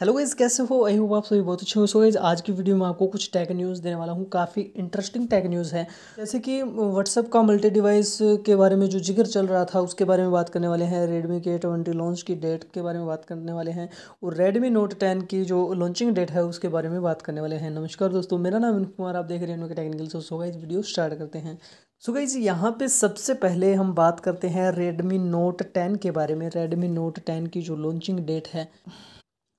hello guys कैसे हो I hope आप सभी बहुत अच्छे हो सो गाइज़ आज की वीडियो में आपको कुछ टेक न्यूज़ देने वाला हूँ काफ़ी इंटरेस्टिंग टेक न्यूज़ है जैसे कि व्हाट्सअप का मल्टी डिवाइस के बारे में जो जिक्र चल रहा था उसके बारे में बात करने वाले हैं रेडमी के ट्वेंटी लॉन्च की डेट के बारे में बात करने वाले हैं और रेडमी नोट टेन की जो लॉन्चिंग डेट है उसके बारे में बात करने वाले हैं नमस्कार दोस्तों मेरा नाम अनूप कुमार आप देख रहे हैं उनके technical so so guys video start करते हैं सो गाइज यहाँ पे सबसे पहले हम बात करते हैं रेडमी नोट टेन के बारे में रेडमी नोट टेन की जो लॉन्चिंग डेट है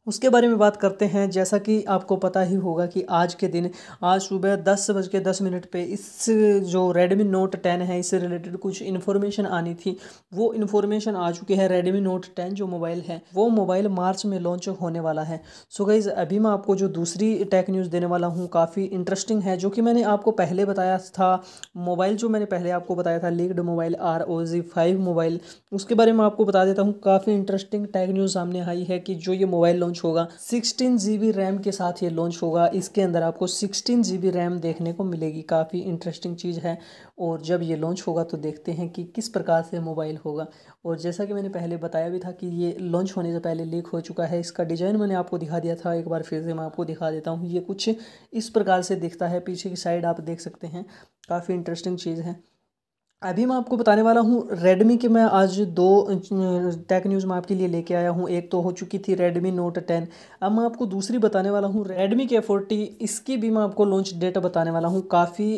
उसके बारे में बात करते हैं जैसा कि आपको पता ही होगा कि आज के दिन आज सुबह दस बज के दस मिनट पर इस जो रेडमी नोट टेन है इससे रिलेटेड कुछ इन्फॉर्मेशन आनी थी वो इन्फॉर्मेशन आ चुकी है रेडमी नोट टेन जो मोबाइल है वो मोबाइल मार्च में लॉन्च होने वाला है सो गई अभी मैं आपको जो दूसरी टेक न्यूज़ देने वाला हूँ काफ़ी इंटरेस्टिंग है जो कि मैंने आपको पहले बताया था मोबाइल जो मैंने पहले आपको बताया था leaked mobile R O G five mobile उसके बारे में आपको बता देता हूँ काफ़ी इंटरेस्टिंग टेक न्यूज़ सामने आई है कि जो ये मोबाइल लॉन्च लॉन्च होगा सिक्सटीन जी रैम के साथ ये लॉन्च होगा इसके अंदर आपको सिक्सटीन जी रैम देखने को मिलेगी काफ़ी इंटरेस्टिंग चीज़ है और जब ये लॉन्च होगा तो देखते हैं कि किस प्रकार से मोबाइल होगा और जैसा कि मैंने पहले बताया भी था कि ये लॉन्च होने से पहले लीक हो चुका है इसका डिज़ाइन मैंने आपको दिखा दिया था एक बार फिर से मैं आपको दिखा देता हूँ ये कुछ इस प्रकार से दिखता है पीछे की साइड आप देख सकते हैं काफ़ी इंटरेस्टिंग चीज़ है अभी मैं आपको बताने वाला हूँ रेडमी के मैं आज दो टेक न्यूज़ मैं आपके लिए लेके आया हूँ एक तो हो चुकी थी रेडमी नोट टेन अब मैं आपको दूसरी बताने वाला हूँ रेडमी के फोर्टी इसकी भी मैं आपको लॉन्च डेट बताने वाला हूँ काफ़ी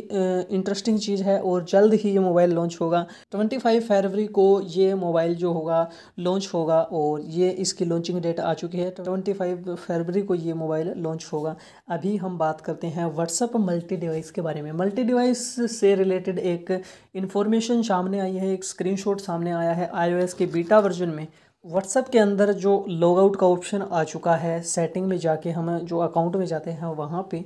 इंटरेस्टिंग चीज़ है और जल्द ही ये मोबाइल लॉन्च होगा ट्वेंटी फाइव फरवरी को ये मोबाइल जो होगा लॉन्च होगा और ये इसकी लॉन्चिंग डेट आ चुकी है ट्वेंटी फाइव फरवरी को ये मोबाइल लॉन्च होगा अभी हम बात करते हैं व्हाट्सअप मल्टी डिवाइस के बारे में मल्टी डिवाइस से रिलेटेड एक इन्फॉर्मेशन इन्फॉर्मेशन सामने आई है एक स्क्रीनशॉट सामने आया है आईओएस के बीटा वर्जन में व्हाट्सअप के अंदर जो लॉगआउट का ऑप्शन आ चुका है सेटिंग में जाके हम जो अकाउंट में जाते हैं वहाँ पे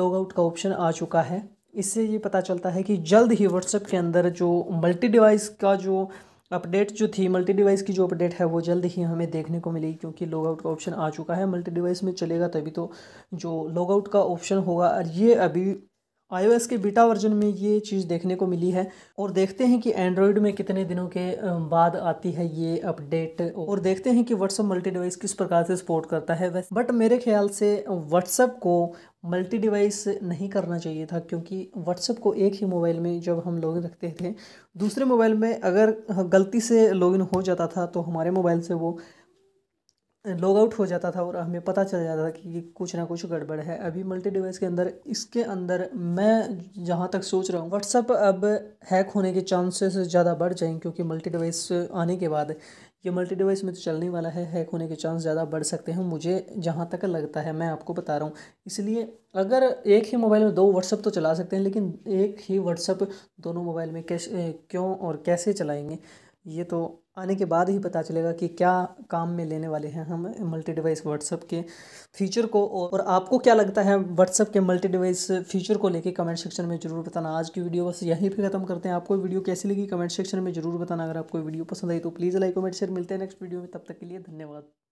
लॉगआउट का ऑप्शन आ चुका है इससे ये पता चलता है कि जल्द ही व्हाट्सएप के अंदर जो मल्टी डिवाइस का जो अपडेट जो थी मल्टी डिवाइस की जो अपडेट है वो जल्द ही हमें देखने को मिलेगी क्योंकि लॉगआउट का ऑप्शन आ चुका है मल्टी डिवाइस में चलेगा तभी तो जो लॉगआउट का ऑप्शन होगा और ये अभी आईओएस के बीटा वर्जन में ये चीज़ देखने को मिली है और देखते हैं कि एंड्रॉयड में कितने दिनों के बाद आती है ये अपडेट और देखते हैं कि व्हाट्सअप मल्टी डिवाइस किस प्रकार से सपोर्ट करता है वैसे बट मेरे ख्याल से व्हाट्सअप को मल्टी डिवाइस नहीं करना चाहिए था क्योंकि व्हाट्सअप को एक ही मोबाइल में जब हम लॉगिन रखते थे दूसरे मोबाइल में अगर गलती से लॉगिन हो जाता था तो हमारे मोबाइल से वो लॉग आउट हो जाता था और हमें पता चल जाता था कि कुछ ना कुछ गड़बड़ है अभी मल्टी डिवाइस के अंदर इसके अंदर मैं जहाँ तक सोच रहा हूँ व्हाट्सअप अब हैक होने के चांसेस ज़्यादा बढ़ जाएंगे क्योंकि मल्टी डिवाइस आने के बाद ये मल्टी डिवाइस में तो चलने वाला है हैक होने के चांस ज़्यादा बढ़ सकते हैं मुझे जहाँ तक लगता है मैं आपको बता रहा हूँ इसलिए अगर एक ही मोबाइल में दो व्हाट्सअप तो चला सकते हैं लेकिन एक ही व्हाट्सअप दोनों मोबाइल में कैसे क्यों और कैसे चलाएँगे ये तो आने के बाद ही पता चलेगा कि क्या काम में लेने वाले हैं हम मल्टी डिवाइस व्हाट्सअप के फीचर को और आपको क्या लगता है व्हाट्सअप के मल्टी डिवाइस फीचर को लेके कमेंट सेक्शन में जरूर बताना आज की वीडियो बस यहीं पे खत्म करते हैं आपको वीडियो कैसी लगी कमेंट सेक्शन में जरूर बताना अगर आपको वीडियो पसंद आई तो प्लीज़ लाइक कमेंट शेयर मिलते हैं नेक्स्ट वीडियो में तब तक के लिए धन्यवाद